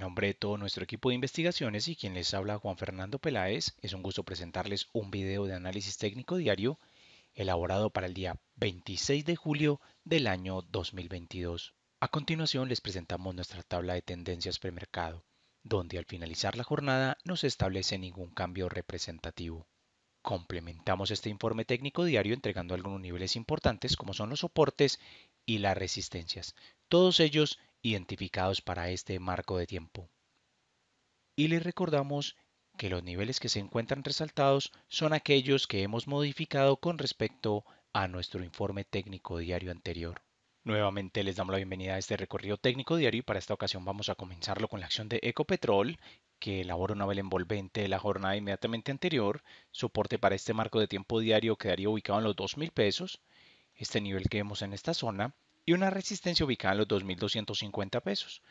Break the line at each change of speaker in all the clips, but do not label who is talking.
nombre de todo nuestro equipo de investigaciones y quien les habla Juan Fernando Peláez, es un gusto presentarles un video de análisis técnico diario elaborado para el día 26 de julio del año 2022. A continuación les presentamos nuestra tabla de tendencias premercado, donde al finalizar la jornada no se establece ningún cambio representativo. Complementamos este informe técnico diario entregando algunos niveles importantes como son los soportes y las resistencias, todos ellos identificados para este marco de tiempo. Y les recordamos que los niveles que se encuentran resaltados son aquellos que hemos modificado con respecto a nuestro informe técnico diario anterior. Nuevamente les damos la bienvenida a este recorrido técnico diario y para esta ocasión vamos a comenzarlo con la acción de Ecopetrol, que elabora una vela envolvente de la jornada inmediatamente anterior. Soporte para este marco de tiempo diario quedaría ubicado en los 2.000 pesos. Este nivel que vemos en esta zona y una resistencia ubicada en los 2.250 pesos,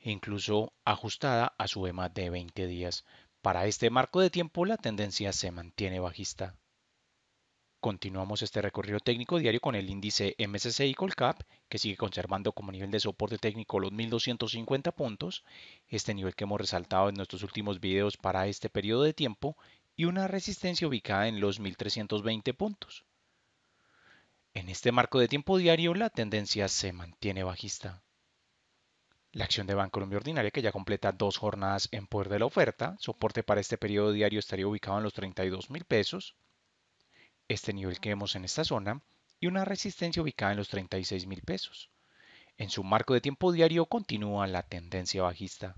e incluso ajustada a su EMA de 20 días. Para este marco de tiempo la tendencia se mantiene bajista. Continuamos este recorrido técnico diario con el índice MSCI Cap, que sigue conservando como nivel de soporte técnico los 1250 puntos, este nivel que hemos resaltado en nuestros últimos videos para este periodo de tiempo, y una resistencia ubicada en los 1320 puntos. En este marco de tiempo diario, la tendencia se mantiene bajista. La acción de Banco Colombia Ordinaria, que ya completa dos jornadas en poder de la oferta, soporte para este periodo diario estaría ubicado en los 32 mil pesos, este nivel que vemos en esta zona, y una resistencia ubicada en los 36 mil pesos. En su marco de tiempo diario continúa la tendencia bajista.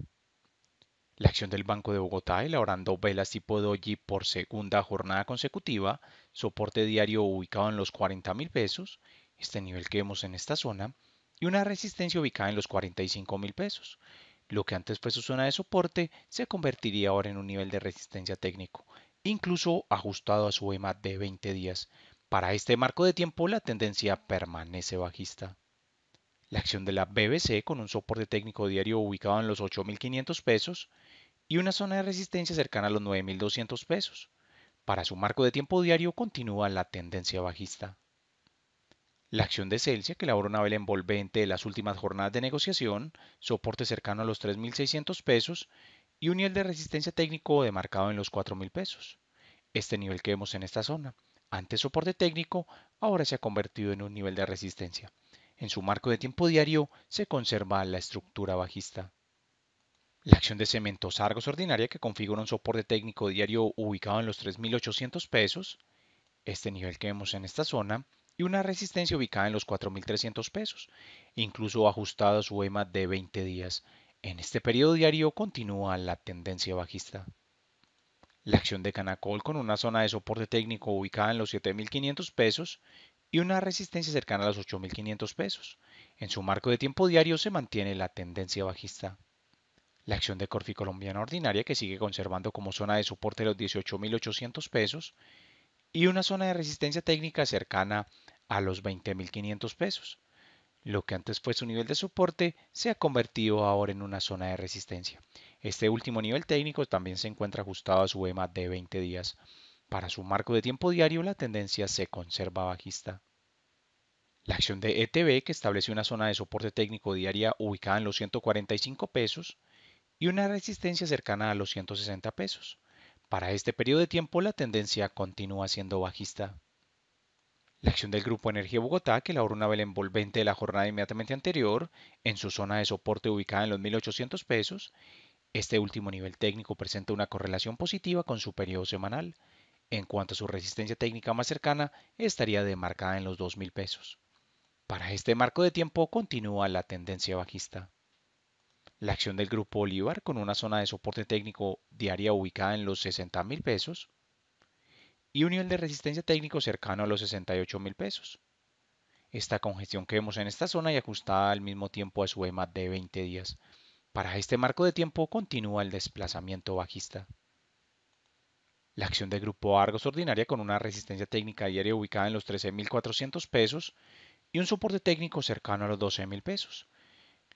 La acción del Banco de Bogotá elaborando velas tipo doji por segunda jornada consecutiva, soporte diario ubicado en los 40 mil pesos, este nivel que vemos en esta zona, y una resistencia ubicada en los 45 mil pesos. Lo que antes fue su zona de soporte se convertiría ahora en un nivel de resistencia técnico, incluso ajustado a su EMA de 20 días. Para este marco de tiempo la tendencia permanece bajista la acción de la BBC con un soporte técnico diario ubicado en los 8.500 pesos y una zona de resistencia cercana a los 9.200 pesos. Para su marco de tiempo diario continúa la tendencia bajista. La acción de Celsius, que elaboró una vela envolvente de las últimas jornadas de negociación, soporte cercano a los 3.600 pesos y un nivel de resistencia técnico demarcado en los 4.000 pesos. Este nivel que vemos en esta zona, antes soporte técnico, ahora se ha convertido en un nivel de resistencia. En su marco de tiempo diario se conserva la estructura bajista. La acción de cementos Argos ordinaria que configura un soporte técnico diario ubicado en los 3.800 pesos, este nivel que vemos en esta zona, y una resistencia ubicada en los 4.300 pesos, incluso ajustada a su EMA de 20 días. En este periodo diario continúa la tendencia bajista. La acción de Canacol con una zona de soporte técnico ubicada en los 7.500 pesos y una resistencia cercana a los 8.500 pesos. En su marco de tiempo diario se mantiene la tendencia bajista. La acción de Corfi Colombiana Ordinaria que sigue conservando como zona de soporte los 18.800 pesos y una zona de resistencia técnica cercana a los 20.500 pesos. Lo que antes fue su nivel de soporte se ha convertido ahora en una zona de resistencia. Este último nivel técnico también se encuentra ajustado a su EMA de 20 días. Para su marco de tiempo diario, la tendencia se conserva bajista. La acción de ETB, que establece una zona de soporte técnico diaria ubicada en los 145 pesos y una resistencia cercana a los 160 pesos. Para este periodo de tiempo, la tendencia continúa siendo bajista. La acción del Grupo Energía Bogotá, que labora una vela envolvente de la jornada inmediatamente anterior, en su zona de soporte ubicada en los 1.800 pesos, este último nivel técnico presenta una correlación positiva con su periodo semanal, en cuanto a su resistencia técnica más cercana, estaría demarcada en los 2.000 pesos. Para este marco de tiempo continúa la tendencia bajista. La acción del grupo Olivar, con una zona de soporte técnico diaria ubicada en los $60,000 pesos y un nivel de resistencia técnico cercano a los $68,000. pesos. Esta congestión que vemos en esta zona y ajustada al mismo tiempo a su EMA de 20 días. Para este marco de tiempo continúa el desplazamiento bajista. La acción de Grupo Argos ordinaria con una resistencia técnica diaria ubicada en los 13.400 pesos y un soporte técnico cercano a los 12.000 pesos.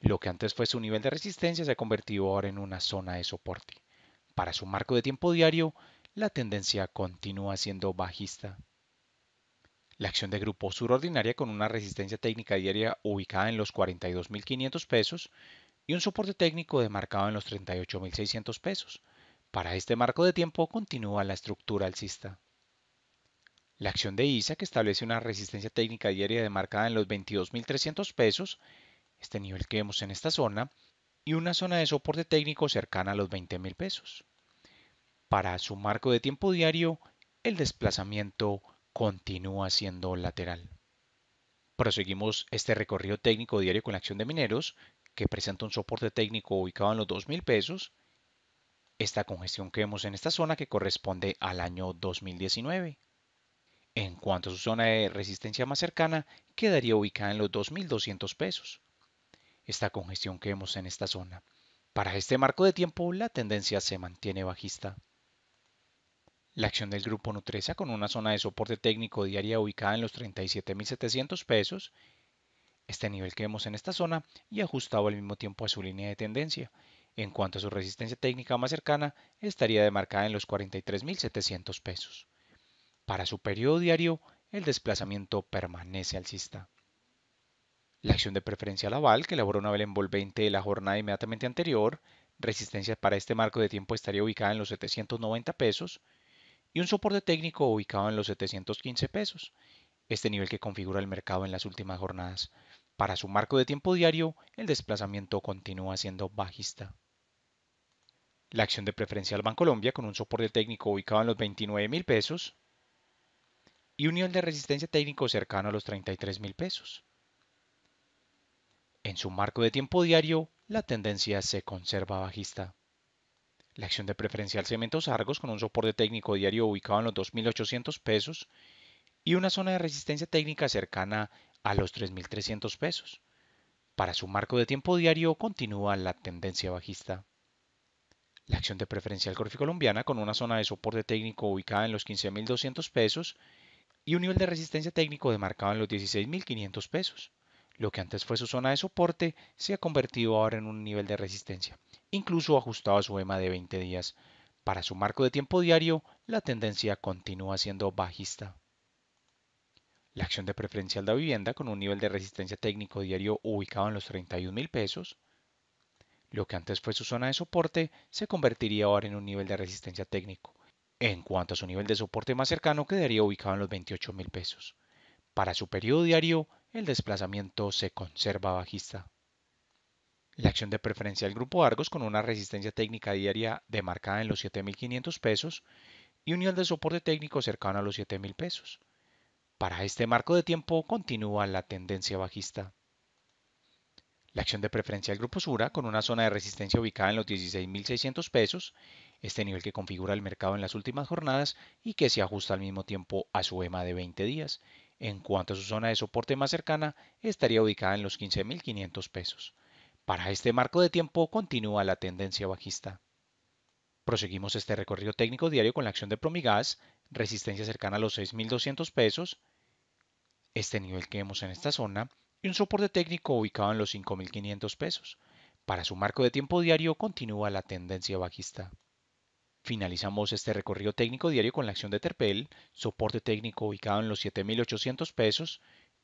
Lo que antes fue su nivel de resistencia se ha convertido ahora en una zona de soporte. Para su marco de tiempo diario, la tendencia continúa siendo bajista. La acción de Grupo Sur ordinaria con una resistencia técnica diaria ubicada en los 42.500 pesos y un soporte técnico demarcado en los 38.600 pesos para este marco de tiempo continúa la estructura alcista. La acción de ISA, que establece una resistencia técnica diaria demarcada en los 22.300 pesos, este nivel que vemos en esta zona, y una zona de soporte técnico cercana a los 20.000 pesos. Para su marco de tiempo diario, el desplazamiento continúa siendo lateral. Proseguimos este recorrido técnico diario con la acción de mineros, que presenta un soporte técnico ubicado en los 2.000 pesos esta congestión que vemos en esta zona que corresponde al año 2019. En cuanto a su zona de resistencia más cercana, quedaría ubicada en los 2.200 pesos. Esta congestión que vemos en esta zona. Para este marco de tiempo, la tendencia se mantiene bajista. La acción del grupo Nutresa con una zona de soporte técnico diaria ubicada en los 37.700 pesos, este nivel que vemos en esta zona y ajustado al mismo tiempo a su línea de tendencia, en cuanto a su resistencia técnica más cercana, estaría demarcada en los 43.700 pesos. Para su periodo diario, el desplazamiento permanece alcista. La acción de preferencia Laval, que elaboró una vela envolvente de la jornada inmediatamente anterior, resistencia para este marco de tiempo estaría ubicada en los 790 pesos, y un soporte técnico ubicado en los 715 pesos, este nivel que configura el mercado en las últimas jornadas. Para su marco de tiempo diario, el desplazamiento continúa siendo bajista. La acción de preferencial Bancolombia con un soporte técnico ubicado en los 29 mil pesos y un nivel de resistencia técnico cercano a los 33 mil pesos. En su marco de tiempo diario, la tendencia se conserva bajista. La acción de preferencial Cementos Argos con un soporte técnico diario ubicado en los 2.800 pesos y una zona de resistencia técnica cercana a los 3.300 pesos. Para su marco de tiempo diario continúa la tendencia bajista. La acción de preferencial colombiana con una zona de soporte técnico ubicada en los 15.200 pesos y un nivel de resistencia técnico demarcado en los 16.500 pesos. Lo que antes fue su zona de soporte se ha convertido ahora en un nivel de resistencia, incluso ajustado a su EMA de 20 días. Para su marco de tiempo diario, la tendencia continúa siendo bajista. La acción de preferencial de vivienda con un nivel de resistencia técnico diario ubicado en los 31,000 pesos, lo que antes fue su zona de soporte se convertiría ahora en un nivel de resistencia técnico, en cuanto a su nivel de soporte más cercano quedaría ubicado en los 28 mil pesos. Para su periodo diario, el desplazamiento se conserva bajista. La acción de preferencia del grupo Argos con una resistencia técnica diaria demarcada en los 7.500 pesos y un nivel de soporte técnico cercano a los 7.000 pesos. Para este marco de tiempo continúa la tendencia bajista. La acción de preferencia del Grupo Sura, con una zona de resistencia ubicada en los 16.600 pesos, este nivel que configura el mercado en las últimas jornadas y que se ajusta al mismo tiempo a su EMA de 20 días. En cuanto a su zona de soporte más cercana, estaría ubicada en los 15.500 pesos. Para este marco de tiempo continúa la tendencia bajista. Proseguimos este recorrido técnico diario con la acción de Promigas, resistencia cercana a los 6.200 pesos, este nivel que vemos en esta zona, y un soporte técnico ubicado en los 5.500 pesos. Para su marco de tiempo diario continúa la tendencia bajista. Finalizamos este recorrido técnico diario con la acción de Terpel, soporte técnico ubicado en los 7.800 pesos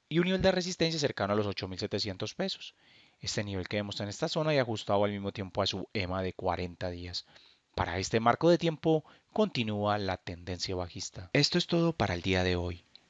y un nivel de resistencia cercano a los 8.700 pesos. Este nivel que vemos en esta zona y ajustado al mismo tiempo a su EMA de 40 días. Para este marco de tiempo continúa la tendencia bajista. Esto es todo para el día de hoy